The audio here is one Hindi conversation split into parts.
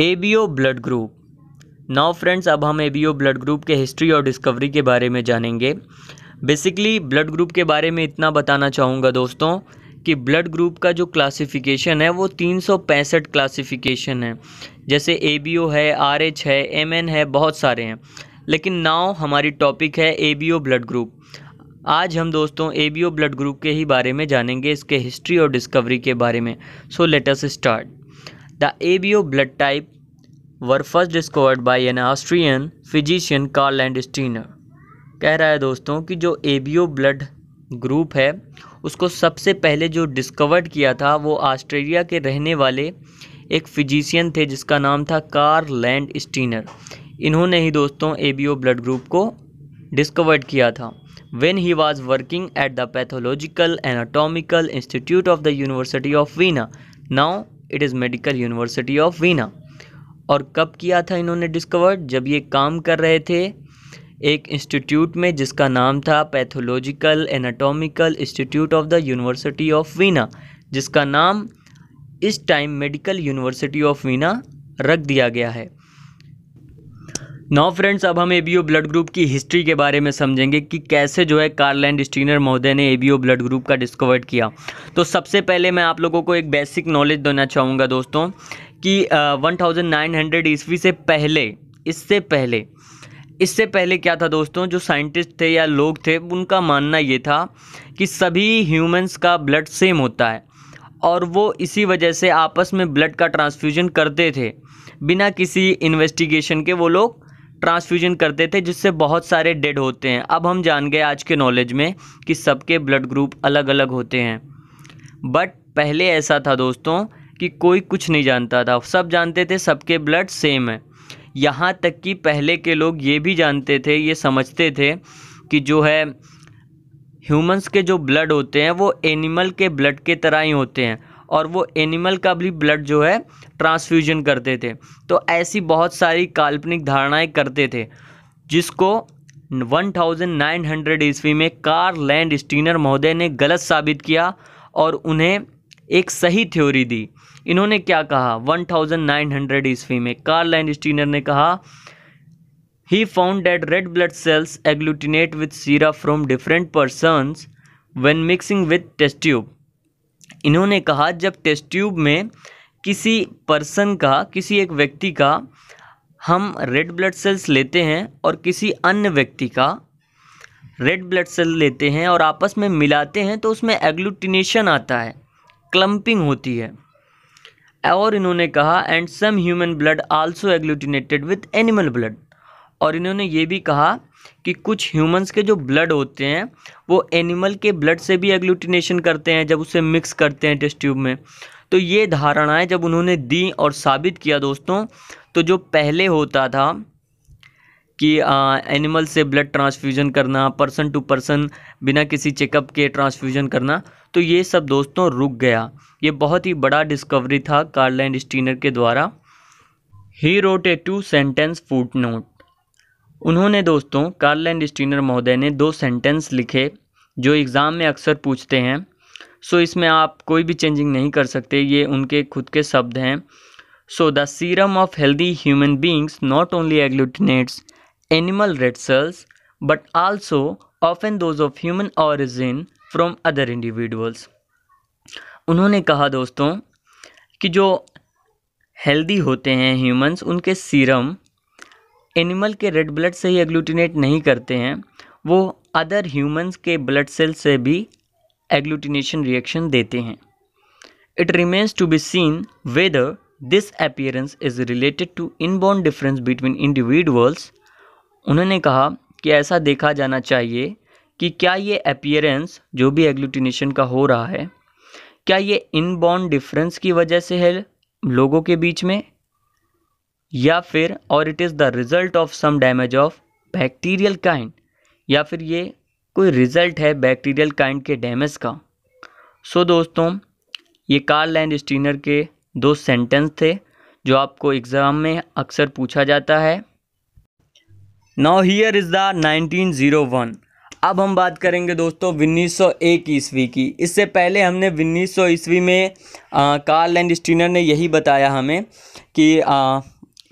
ए B O blood group now friends अब हम A B O blood group के हिस्ट्री और डिस्कवरी के बारे में जानेंगे बेसिकली ब्लड ग्रुप के बारे में इतना बताना चाहूँगा दोस्तों कि ब्लड ग्रुप का जो क्लासिफिकेशन है वो तीन सौ पैंसठ क्लासिफिकेशन है जैसे ए बी ओ है आर एच है एम एन है बहुत सारे हैं लेकिन नाव हमारी टॉपिक है A B O blood group आज हम दोस्तों A B O blood group के ही बारे में जानेंगे इसके हिस्ट्री और डिस्कवरी के बारे में so let start the O blood type were first discovered by an Austrian physician Karl Landsteiner कह रहा है दोस्तों कि जो A B O blood group है उसको सबसे पहले जो डिस्कवर्ड किया था वो ऑस्ट्रेलिया के रहने वाले एक फिजिशियन थे जिसका नाम था कार लैंड स्टीनर इन्होंने ही दोस्तों A B O blood group को डिस्कवर्ड किया था when he was working at the pathological anatomical institute of the university of Vienna now it is medical university of Vienna और कब किया था इन्होंने डिस्कवर जब ये काम कर रहे थे एक इंस्टीट्यूट में जिसका नाम था pathological anatomical institute of the university of Vienna जिसका नाम इस time medical university of Vienna रख दिया गया है नाउ फ्रेंड्स अब हम A B O blood group की हिस्ट्री के बारे में समझेंगे कि कैसे जो है कार्लैंड स्टीनर महोदय ने A B O blood group का डिस्कवर किया तो सबसे पहले मैं आप लोगों को एक बेसिक नॉलेज देना चाहूँगा दोस्तों कि वन थाउजेंड नाइन हंड्रेड ईस्वी से पहले इससे पहले इससे पहले क्या था दोस्तों जो साइंटिस्ट थे या लोग थे उनका मानना ये था कि सभी ह्यूमन्स का ब्लड सेम होता है और वो इसी वजह से आपस में ब्लड का ट्रांसफ्यूजन करते थे बिना किसी इन्वेस्टिगेशन के वो लोग ट्रांसफ्यूजन करते थे जिससे बहुत सारे डेड होते हैं अब हम जान गए आज के नॉलेज में कि सबके ब्लड ग्रुप अलग अलग होते हैं बट पहले ऐसा था दोस्तों कि कोई कुछ नहीं जानता था सब जानते थे सबके ब्लड सेम है यहाँ तक कि पहले के लोग ये भी जानते थे ये समझते थे कि जो है ह्यूमंस के जो ब्लड होते हैं वो एनिमल के ब्लड के तरह ही होते हैं और वो एनिमल का भी ब्लड जो है ट्रांसफ्यूजन करते थे तो ऐसी बहुत सारी काल्पनिक धारणाएं करते थे जिसको 1900 ईस्वी में कार लैंड स्टीनर महोदय ने गलत साबित किया और उन्हें एक सही थ्योरी दी इन्होंने क्या कहा 1900 ईस्वी में कार लैंड स्टीनर ने कहा he found that red blood cells agglutinate with sera from different persons when mixing with test tube इन्होंने कहा जब टेस्ट ट्यूब में किसी पर्सन का किसी एक व्यक्ति का हम रेड ब्लड सेल्स लेते हैं और किसी अन्य व्यक्ति का रेड ब्लड सेल लेते हैं और आपस में मिलाते हैं तो उसमें एग्लूटिनेशन आता है क्लम्पिंग होती है और इन्होंने कहा and some human blood also agglutinated with animal blood और इन्होंने ये भी कहा कि कुछ ह्यूमंस के जो ब्लड होते हैं वो एनिमल के ब्लड से भी एग्लूटिनेशन करते हैं जब उसे मिक्स करते हैं टेस्ट ट्यूब में तो ये धारणाएं जब उन्होंने दी और साबित किया दोस्तों तो जो पहले होता था कि एनिमल से ब्लड ट्रांसफ्यूज़न करना पर्सन टू पर्सन बिना किसी चेकअप के ट्रांसफ्यूज़न करना तो ये सब दोस्तों रुक गया ये बहुत ही बड़ा डिस्कवरी था कार्ल एंड स्टीनर के द्वारा he wrote a two sentence footnote उन्होंने दोस्तों कार्ल एंड स्टीनर महोदय ने दो सेंटेंस लिखे जो एग्ज़ाम में अक्सर पूछते हैं सो इसमें आप कोई भी चेंजिंग नहीं कर सकते ये उनके खुद के शब्द हैं so the serum of healthy human beings not only agglutinates animal red cells but also of an those of human origin from other individuals उन्होंने कहा दोस्तों कि जो हेल्दी होते हैं ह्यूमंस उनके सीरम एनिमल के रेड ब्लड से ही एग्लूटिनेट नहीं करते हैं वो अदर ह्यूमंस के ब्लड सेल से भी एग्लूटिनेशन रिएक्शन देते हैं it remains to be seen whether this appearance is related to inborn difference between individuals उन्होंने कहा कि ऐसा देखा जाना चाहिए कि क्या ये अपियरेंस जो भी एग्लूटिनेशन का हो रहा है क्या ये इनबॉर्न डिफरेंस की वजह से है लोगों के बीच में या फिर और it is the result of some damage of bacterial kind या फिर ये कोई रिज़ल्ट है बैक्टीरियल काइंड के डैमेज का सो so, दोस्तों ये कार्ल एंड स्टीनर के दो सेंटेंस थे जो आपको एग्ज़ाम में अक्सर पूछा जाता है नाउ हियर इज़ द 1901 अब हम बात करेंगे दोस्तों उन्नीस एक ईस्वी की इससे पहले हमने उन्नीस सौ ईस्वी में कार्ल एंड स्टीनर ने यही बताया हमें कि आ,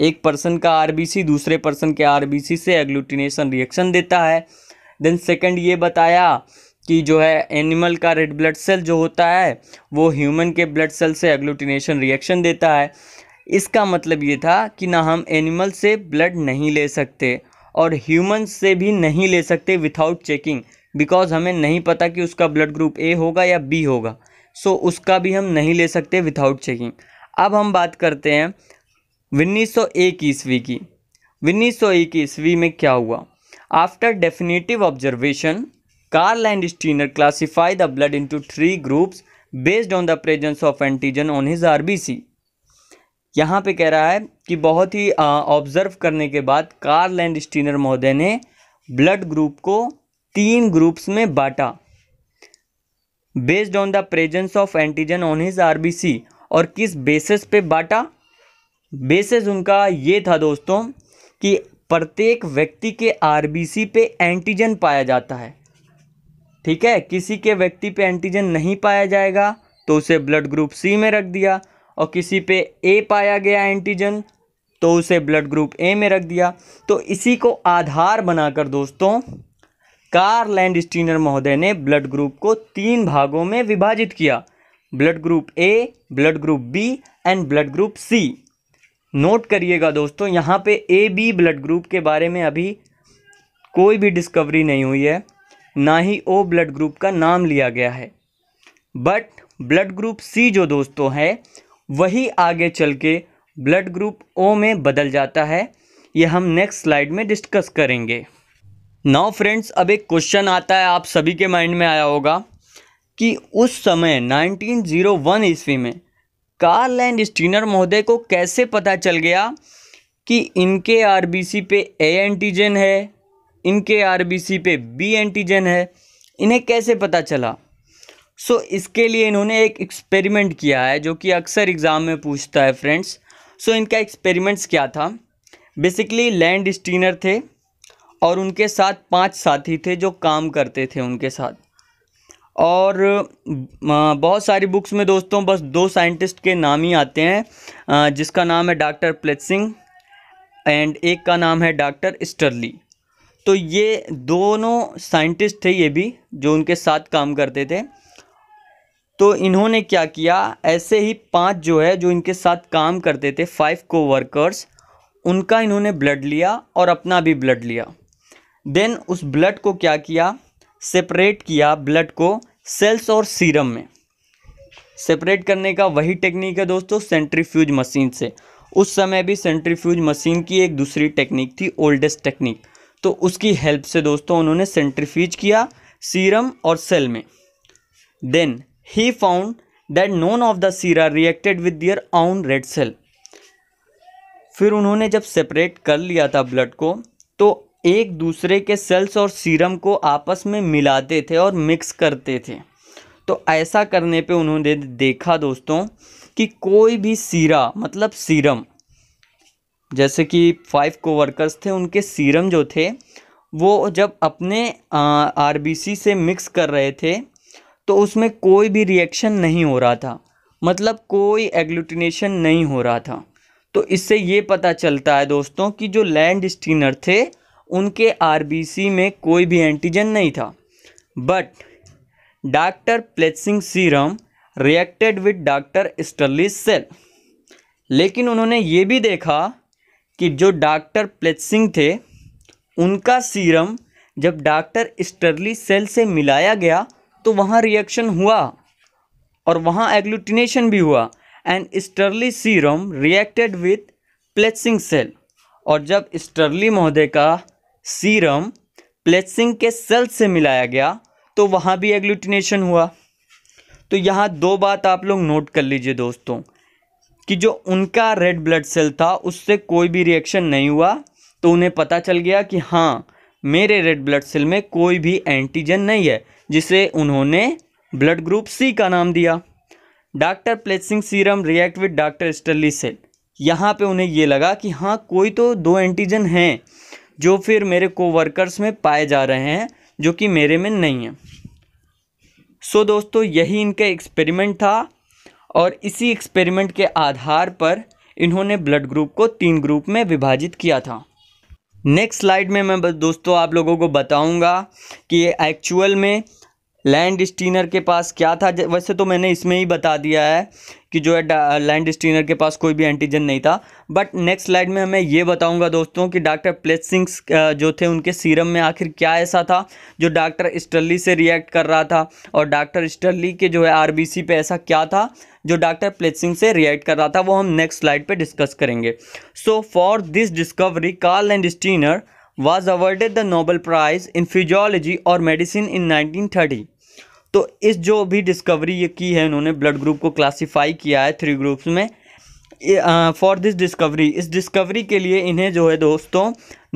एक पर्सन का आरबीसी दूसरे पर्सन के आरबीसी से एग्लूटिनेशन रिएक्शन देता है देन सेकंड ये बताया कि जो है एनिमल का रेड ब्लड सेल जो होता है वो ह्यूमन के ब्लड सेल से एग्लूटिनेशन रिएक्शन देता है इसका मतलब ये था कि ना हम एनिमल से ब्लड नहीं ले सकते और ह्यूमन से भी नहीं ले सकते विथाउट चेकिंग बिकॉज हमें नहीं पता कि उसका ब्लड ग्रुप ए होगा या बी होगा सो so, उसका भी हम नहीं ले सकते विथाउट चेकिंग अब हम बात करते हैं उन्नीस सौ एक ईस्वी की उन्नीस सौ एक ईस्वी में क्या हुआ after definitive observation Karl Landsteiner classify the blood into three groups based on the presence of antigen on his R B C यहाँ पर कह रहा है कि बहुत ही ऑब्जर्व करने के बाद कार्ल एंड स्टीनर महोदय ने ब्लड ग्रुप को तीन ग्रुप्स में बांटा based on the presence of antigen on his R B C और किस बेसिस पे बांटा बेसिस उनका ये था दोस्तों कि प्रत्येक व्यक्ति के आरबीसी पे एंटीजन पाया जाता है ठीक है किसी के व्यक्ति पे एंटीजन नहीं पाया जाएगा तो उसे ब्लड ग्रुप सी में रख दिया और किसी पे ए पाया गया एंटीजन तो उसे ब्लड ग्रुप ए में रख दिया तो इसी को आधार बनाकर दोस्तों कार लैंड स्टीनर महोदय ने ब्लड ग्रुप को तीन भागों में विभाजित किया blood group A blood group B and blood group C note करिएगा दोस्तों यहाँ पे ए बी ब्लड ग्रुप के बारे में अभी कोई भी डिस्कवरी नहीं हुई है ना ही ओ ब्लड ग्रुप का नाम लिया गया है बट ब्लड ग्रुप सी जो दोस्तों है वही आगे चल के ब्लड ग्रुप ओ में बदल जाता है ये हम नेक्स्ट स्लाइड में डिस्कस करेंगे नाउ फ्रेंड्स अब एक क्वेश्चन आता है आप सभी के माइंड में आया होगा कि उस समय 1901 ईस्वी में कार्ल एंड स्टीनर महोदय को कैसे पता चल गया कि इनके आरबीसी पे ए एंटीजन है इनके आरबीसी पे बी एंटीजन है इन्हें कैसे पता चला सो so, इसके लिए इन्होंने एक एक्सपेरिमेंट किया है जो कि अक्सर एग्ज़ाम में पूछता है फ्रेंड्स सो so, इनका एक्सपेरिमेंट्स क्या था बेसिकली लैंड स्टीनर थे और उनके साथ पांच साथी थे जो काम करते थे उनके साथ और बहुत सारी बुक्स में दोस्तों बस दो साइंटिस्ट के नाम ही आते हैं जिसका नाम है डॉक्टर प्लेट सिंह एंड एक का नाम है डॉक्टर स्टर्ली तो ये दोनों साइंटिस्ट थे ये भी जो उनके साथ काम करते थे तो इन्होंने क्या किया ऐसे ही पांच जो है जो इनके साथ काम करते थे फाइव को वर्कर्स उनका इन्होंने ब्लड लिया और अपना भी ब्लड लिया देन उस ब्लड को क्या किया सेपरेट किया ब्लड को सेल्स और सीरम में सेपरेट करने का वही टेक्निक है दोस्तों सेंट्रीफ्यूज मशीन से उस समय भी सेंट्रीफ्यूज मशीन की एक दूसरी टेक्निक थी ओल्डेस्ट टेक्निक तो उसकी हेल्प से दोस्तों उन्होंने सेंट्रीफ्यूज किया सीरम और सेल में then he found that none of the sera reacted with their own red cell फिर उन्होंने जब सेपरेट कर लिया था ब्लड को तो एक दूसरे के सेल्स और सीरम को आपस में मिलाते थे और मिक्स करते थे तो ऐसा करने पे उन्होंने देखा दोस्तों कि कोई भी सीरा मतलब सीरम जैसे कि फाइव कोवर्कर्स थे उनके सीरम जो थे वो जब अपने आरबीसी से मिक्स कर रहे थे तो उसमें कोई भी रिएक्शन नहीं हो रहा था मतलब कोई एग्लूटिनेशन नहीं हो रहा था तो इससे ये पता चलता है दोस्तों कि जो लैंड स्टीनर थे उनके आरबीसी में कोई भी एंटीजन नहीं था but doctor Pletschnig serum reacted with doctor Sturli's cell लेकिन उन्होंने ये भी देखा कि जो डॉक्टर प्लेसिंग थे उनका सीरम जब डॉक्टर स्टर्ली सेल से मिलाया गया तो वहाँ रिएक्शन हुआ और वहाँ एग्लूटिनेशन भी हुआ and Sturli serum reacted with Pletschnig cell और जब स्टर्ली महोदय का सीरम प्लेसिंग के सेल से मिलाया गया तो वहाँ भी एग्लूटिनेशन हुआ तो यहाँ दो बात आप लोग नोट कर लीजिए दोस्तों कि जो उनका रेड ब्लड सेल था उससे कोई भी रिएक्शन नहीं हुआ तो उन्हें पता चल गया कि हाँ मेरे रेड ब्लड सेल में कोई भी एंटीजन नहीं है जिसे उन्होंने ब्लड ग्रुप सी का नाम दिया doctor Pletschnig serum react with doctor Sturli cell यहाँ पे उन्हें ये लगा कि हाँ कोई तो दो एंटीजन हैं जो फिर मेरे कोवर्कर्स में पाए जा रहे हैं जो कि मेरे में नहीं है सो so, दोस्तों यही इनका एक्सपेरिमेंट था और इसी एक्सपेरिमेंट के आधार पर इन्होंने ब्लड ग्रुप को तीन ग्रुप में विभाजित किया था नेक्स्ट स्लाइड में मैं बस दोस्तों आप लोगों को बताऊंगा कि एक्चुअल में लैंड स्टीनर के पास क्या था वैसे तो मैंने इसमें ही बता दिया है कि जो है लैंड स्टीनर के पास कोई भी एंटीजन नहीं था बट नेक्स्ट स्लाइड में हमें ये बताऊंगा दोस्तों कि डॉक्टर प्लेसिंग्स जो थे उनके सीरम में आखिर क्या ऐसा था जो डॉक्टर स्टर्ली से रिएक्ट कर रहा था और डॉक्टर स्टर्ली के जो है आर पे ऐसा क्या था जो डॉक्टर प्लेसिंग से रिएक्ट कर रहा था वो हम नेक्स्ट स्लाइड पर डिस्कस करेंगे so for this discovery Karl Landsteiner was awarded the Nobel prize in physiology और मेडिसिन इन नाइनटीन थर्टी तो इस जो भी डिस्कवरी ये की है उन्होंने ब्लड ग्रुप को क्लासीफाई किया है थ्री ग्रुप्स में फॉर दिस डिस्कवरी इस डिस्कवरी के लिए इन्हें जो है दोस्तों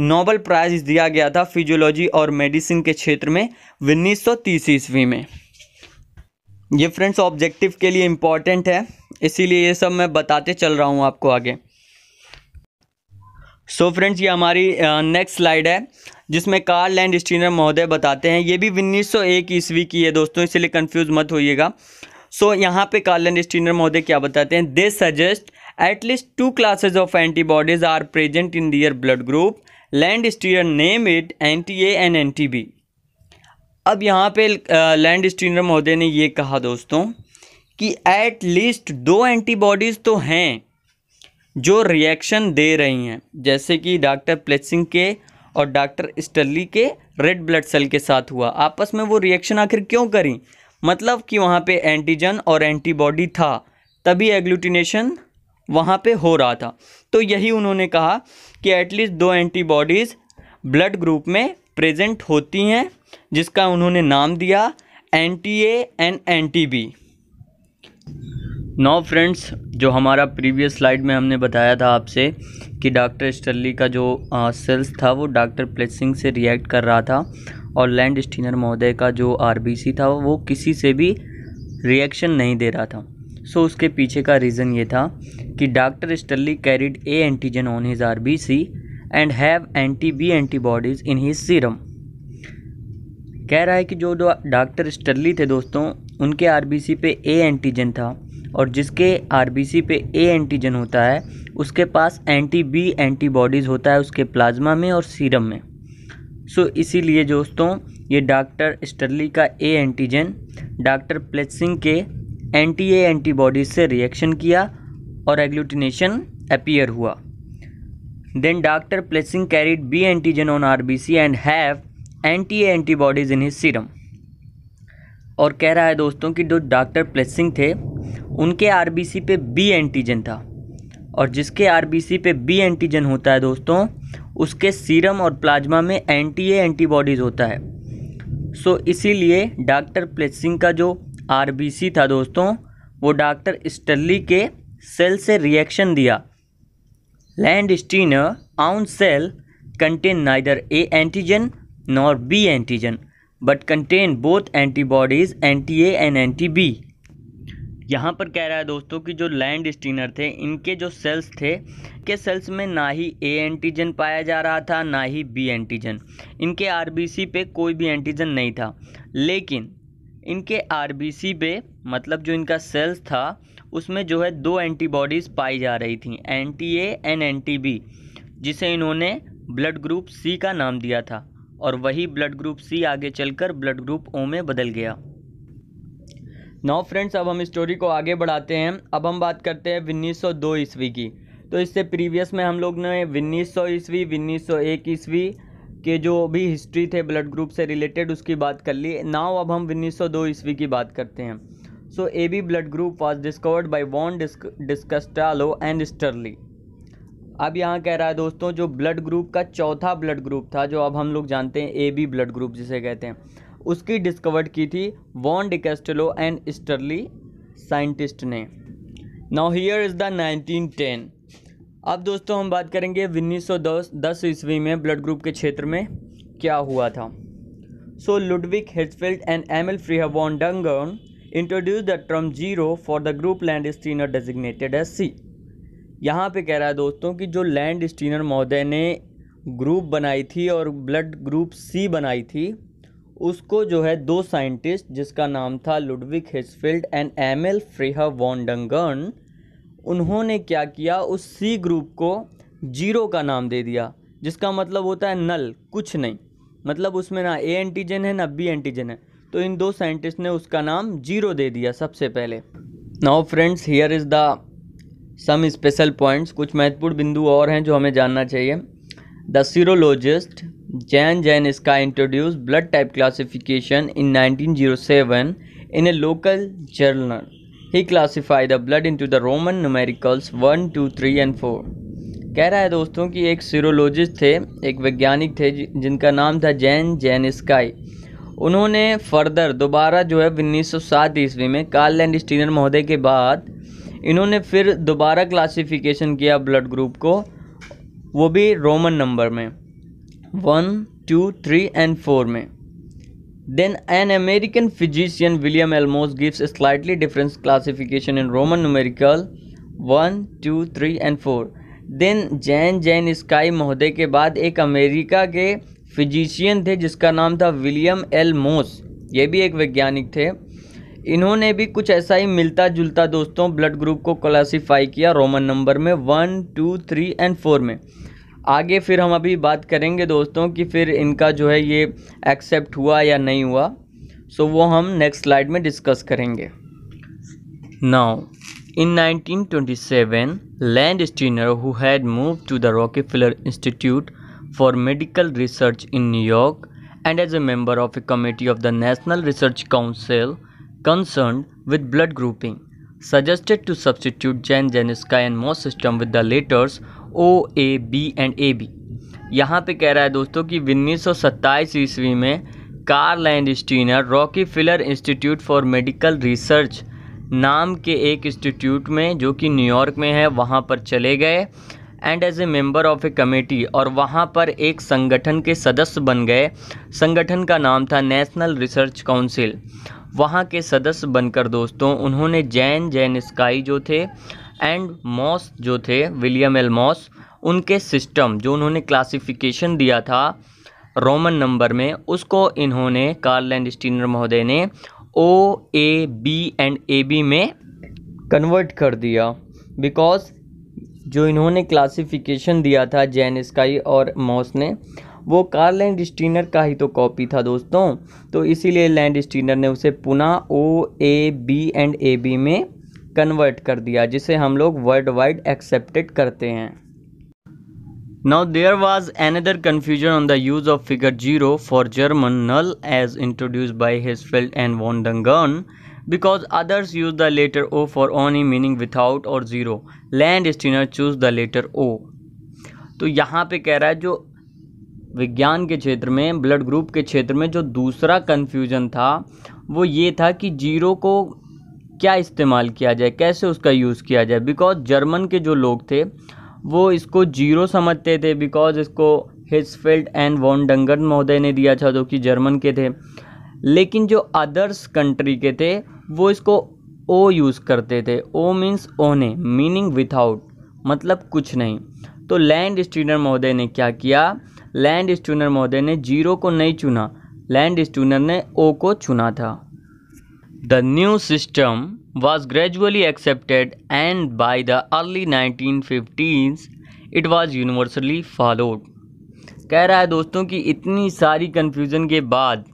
नोबल प्राइज़ दिया गया था फिजियोलॉजी और मेडिसिन के क्षेत्र में उन्नीस सौ तीस ईस्वी में ये फ्रेंड्स ऑब्जेक्टिव के लिए इम्पॉर्टेंट है इसीलिए ये सब मैं बताते चल रहा हूँ आपको आगे सो so फ्रेंड्स ये हमारी नेक्स्ट स्लाइड है जिसमें कार्ल लैंड स्टीनर महोदय बताते हैं ये भी उन्नीस सौ एक ईस्वी की है दोस्तों इसलिए कंफ्यूज मत होइएगा सो so, यहाँ पे कार लैंड स्टीनर महोदय क्या बताते हैं they suggest at least two classes of antibodies are present in their blood group Landsteiner name it anti A and anti B अब यहाँ पे लैंड स्टीनर महोदय ने ये कहा दोस्तों कि एट लीस्ट दो एंटीबॉडीज़ तो हैं जो रिएक्शन दे रही हैं जैसे कि डॉक्टर प्लेसिंग के और डॉक्टर स्टर्ली के रेड ब्लड सेल के साथ हुआ आपस में वो रिएक्शन आखिर क्यों करी मतलब कि वहाँ पे एंटीजन और एंटीबॉडी था तभी एग्लूटिनेशन वहाँ पे हो रहा था तो यही उन्होंने कहा कि एटलीस्ट दो एंटीबॉडीज़ ब्लड ग्रुप में प्रेजेंट होती हैं जिसका उन्होंने नाम दिया anti A and anti B now friends जो हमारा प्रीवियस स्लाइड में हमने बताया था आपसे कि डॉक्टर स्टर्ली का जो सेल्स था वो डॉक्टर प्लेसिंग से रिएक्ट कर रहा था और लैंड स्टीनर महोदय का जो आरबीसी था वो किसी से भी रिएक्शन नहीं दे रहा था सो so, उसके पीछे का रीज़न ये था कि doctor Sturli carried A antigen on his R B C and have anti B antibodies in his serum कह रहा है कि जो डॉक्टर स्टर्ली थे दोस्तों उनके आर बी सी पे ए एंटीजन था और जिसके सी पे ए एंटीजन होता है उसके पास एंटी बी एंटीबॉडीज़ होता है उसके प्लाज्मा में और सीरम में सो इसीलिए दोस्तों ये डॉक्टर स्टर्ली का ए एंटीजन डॉक्टर प्लेसिंग के एंटी ए एंटीबॉडीज से रिएक्शन किया और एग्लूटिनेशन अपीयर हुआ then doctor Pletschnig carried B antigen on RBC and have anti A antibodies in his serum और कह रहा है दोस्तों कि जो डॉक्टर प्लेसिंग थे उनके आर पे बी एंटीजन था और जिसके आर पे बी एंटीजन होता है दोस्तों उसके सीरम और प्लाज्मा में एंटी ए एंटीबॉडीज़ होता है सो इसीलिए डॉक्टर प्लेसिंग का जो आर था दोस्तों वो डॉक्टर स्टर्ली के सेल से रिएक्शन दिया Landsteiner own cell contain neither A antigen nor B antigen but contain both antibodies anti A and anti B यहाँ पर कह रहा है दोस्तों कि जो लैंड स्टीनर थे इनके जो सेल्स थे के सेल्स में ना ही ए एंटीजन पाया जा रहा था ना ही बी एंटीजन इनके आरबीसी पे कोई भी एंटीजन नहीं था लेकिन इनके आरबीसी पे मतलब जो इनका सेल्स था उसमें जो है दो एंटीबॉडीज़ पाई जा रही थी anti A and anti B जिसे इन्होंने ब्लड ग्रुप सी का नाम दिया था और वही ब्लड ग्रुप सी आगे चलकर ब्लड ग्रुप ओ में बदल गया नौ फ्रेंड्स अब हम स्टोरी को आगे बढ़ाते हैं अब हम बात करते हैं दो ईस्वी की तो इससे प्रीवियस में हम लोग ने सौ ईस्वी एक ईस्वी के जो भी हिस्ट्री थे ब्लड ग्रुप से रिलेटेड उसकी बात कर ली नाउ अब हम दो ईस्वी की बात करते हैं so A B blood group was discovered by von Decastello and Sturli अब यहाँ कह रहा है दोस्तों जो ब्लड ग्रुप का चौथा ब्लड ग्रुप था जो अब हम लोग जानते हैं ए बी ब्लड ग्रुप जिसे कहते हैं उसकी डिस्कवर की थी von Decastello and Sturli scientist ने now here is the nineteen ten अब दोस्तों हम बात करेंगे उन्नीस सौ दस दस ईस्वी में ब्लड ग्रुप के क्षेत्र में क्या हुआ था so Ludwik Hirszfeld and M Emil von Dungern introduce the term zero for the group Landsteiner designated as C यहाँ पे कह रहा है दोस्तों कि जो लैंड स्टीनर महोदय ने ग्रुप बनाई थी और ब्लड ग्रुप सी बनाई थी उसको जो है दो साइंटिस्ट जिसका नाम था Ludwik Hirszfeld and Emil Freiherr von Dungern उन्होंने क्या किया उस सी ग्रुप को जीरो का नाम दे दिया जिसका मतलब होता है नल कुछ नहीं मतलब उसमें ना ए एंटीजन है ना बी एंटीजन है तो इन दो साइंटिस्ट ने उसका नाम जीरो दे दिया सबसे पहले now friends here is the some special points कुछ महत्वपूर्ण बिंदु और हैं जो हमें जानना चाहिए द सीरोलॉजिस्ट जैन जैन इसका introduce blood type classification in 1907 in a local journal he classify the blood into the Roman numericals one two three and four कह रहा है दोस्तों कि एक सीरोलॉजिस्ट थे एक वैज्ञानिक थे जिनका नाम था जैन जैन स्काई उन्होंने फर्दर दोबारा जो है सात ईस्वी में कार्ल एंड स्टीनर महोदय के बाद इन्होंने फिर दोबारा क्लासिफिकेशन किया ब्लड ग्रुप को वो भी रोमन नंबर में one two three and four में then an American physician William L Moss gives a slightly difference classification in Roman numerical one two three and four then Jan Jansky महोदय के बाद एक अमेरिका के फिजिशियन थे जिसका नाम था विलियम एल मोस ये भी एक वैज्ञानिक थे इन्होंने भी कुछ ऐसा ही मिलता जुलता दोस्तों ब्लड ग्रुप को क्लासीफाई किया रोमन नंबर में one two three and four में आगे फिर हम अभी बात करेंगे दोस्तों कि फिर इनका जो है ये एक्सेप्ट हुआ या नहीं हुआ सो वो हम नेक्स्ट स्लाइड में डिस्कस करेंगे now in 1927 Landsteiner who had move to the Rockefeller institute for medical research in New York and as a member of a committee of the national research council concern with blood grouping suggested to substitute Jan Jansky and Moss system with the letters O A B and A B यहाँ पे कह रहा है दोस्तों कि उन्नीस सौ ईस्वी में Karl Landsteiner Rockefeller institute for medical research नाम के एक इंस्टीट्यूट में जो कि न्यूयॉर्क में है वहाँ पर चले गए and as a member of a committee और वहाँ पर एक संगठन के सदस्य बन गए संगठन का नाम था नेशनल रिसर्च काउंसिल वहाँ के सदस्य बनकर दोस्तों उन्होंने जैन जैन स्काई जो थे एंड मॉस जो थे विलियम एल मॉस उनके सिस्टम जो उन्होंने क्लासिफिकेशन दिया था रोमन नंबर में उसको इन्होंने कार्ल एंड स्टीनर महोदय ने O A B and A B में कन्वर्ट कर दिया बिकॉज जो इन्होंने क्लासिफिकेशन दिया था जैन स्काई और मॉस ने वो कार्ल लैंड स्टीनर का ही तो कॉपी था दोस्तों तो इसीलिए लैंड स्टीनर ने उसे पुनः O A B and A B में कन्वर्ट कर दिया जिसे हम लोग वर्ल्ड वाइड एक्सेप्टेड करते हैं now there was another confusion on the use of figure zero for German null as introduced by Hirszfeld and von Dungern because others use the letter O for ओनी मीनिंग विथआउट और zero land Steiner choose the letter O तो यहाँ पे कह रहा है जो विज्ञान के क्षेत्र में ब्लड ग्रुप के क्षेत्र में जो दूसरा कन्फ्यूज़न था वो ये था कि जीरो को क्या इस्तेमाल किया जाए कैसे उसका यूज़ किया जाए बिकॉज जर्मन के जो लोग थे वो इसको जीरो समझते थे बिकॉज इसको हिजफेल्ड एंड वॉन डंगर महोदय ने दिया था जो कि जर्मन के थे लेकिन जो अदर्स कंट्री के थे वो इसको ओ यूज़ करते थे ओ मीन्स ओने मीनिंग विथआउट मतलब कुछ नहीं तो लैंड स्टूनर महोदय ने क्या किया लैंड स्टूनर महोदय ने जीरो को नहीं चुना लैंड स्टूनर ने ओ को चुना था The new system was gradually accepted and by the early 1950s it was universally followed. कह रहा है दोस्तों कि इतनी सारी कन्फ्यूज़न के बाद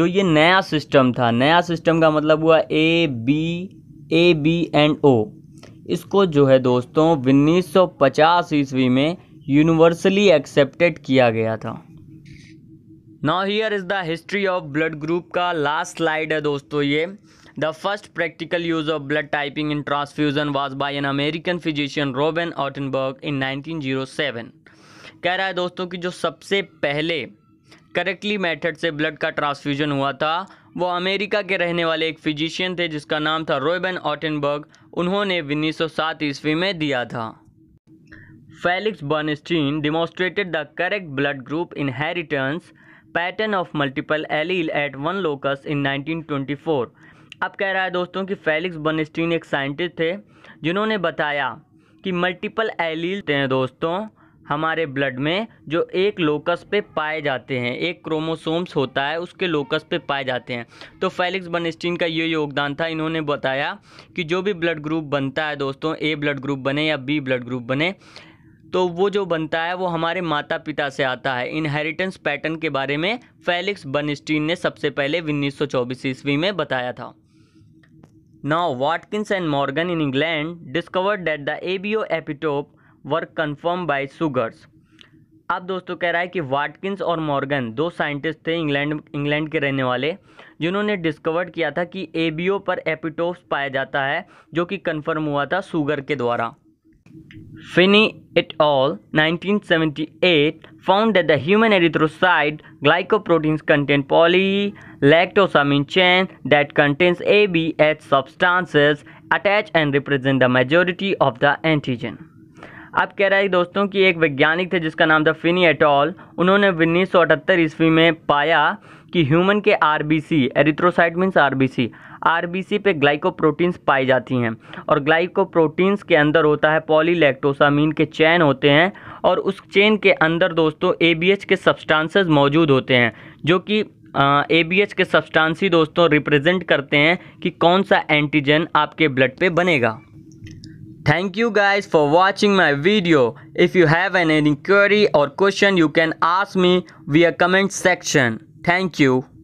जो ये नया सिस्टम था नया सिस्टम का मतलब हुआ A B A B and O इसको जो है दोस्तों 1950 ईस्वी में यूनिवर्सली एक्सेप्टेड किया गया था now here is the history of blood group का लास्ट स्लाइड है दोस्तों ये the first practical use of blood typing in transfusion was by an American physician Reuben Ottenberg in 1907 कह रहा है दोस्तों कि जो सबसे पहले करेक्टली मेथड से ब्लड का ट्रांसफ्यूजन हुआ था वो अमेरिका के रहने वाले एक फिजिशियन थे जिसका नाम था रोबेन ऑटनबर्ग उन्होंने सात ईस्वी में दिया था Felix Bernstein demonstrated the correct blood group inheritance pattern of multiple allele at one locus in 1924 अब कह रहा है दोस्तों कि फेलिक्स बनस्टीन एक साइंटिस्ट थे जिन्होंने बताया कि मल्टीपल एलील थे दोस्तों हमारे ब्लड में जो एक लोकस पे पाए जाते हैं एक क्रोमोसोम्स होता है उसके लोकस पे पाए जाते हैं तो फेलिक्स बनस्टीन का ये योगदान था इन्होंने बताया कि जो भी ब्लड ग्रुप बनता है दोस्तों ए ब्लड ग्रुप बने या बी ब्लड ग्रुप बने तो वो जो बनता है वो हमारे माता पिता से आता है इनहेरिटेंस पैटर्न के बारे में फेलिक्स बनस्टीन ने सबसे पहले उन्नीस ईस्वी में बताया था now Watkins and Morgan in England discovered that the A O epitope were conferred by sugars अब दोस्तों कह रहा है कि वाटकिंस और मॉर्गन दो साइंटिस्ट थे इंग्लैंड इंग्लैंड के रहने वाले जिन्होंने डिस्कवर किया था कि ए बी ओ पर एपिटोप्स पाया जाता है जो कि कन्फर्म हुआ था सुगर के द्वारा Finney et al. 1978 found that the human erythrocyte glycoproteins contain polylactosamine chain that contains ABH substances attached and represent the majority of the antigen. अब कह रहा है दोस्तों कि एक वैज्ञानिक थे जिसका नाम था फिनी एटॉल उन्होंने उन्नीस सौ अठहत्तर ईस्वी में पाया कि ह्यूमन के R B C erythrocyte means R B C R B C पे ग्लाइकोप्रोटीन्स पाई जाती हैं और ग्लाइकोप्रोटीन्स के अंदर होता है पॉलीलैक्टोसामीन के चैन होते हैं और उस चैन के अंदर दोस्तों ए बी एच के सब्सटांसेस मौजूद होते हैं जो कि ए बी एच के सब्सटांस ही दोस्तों रिप्रेजेंट करते हैं कि कौन सा एंटीजन आपके ब्लड पे बनेगा Thank you guys for watching my video. If you have any inquiry or question you can ask me via comment section. Thank you.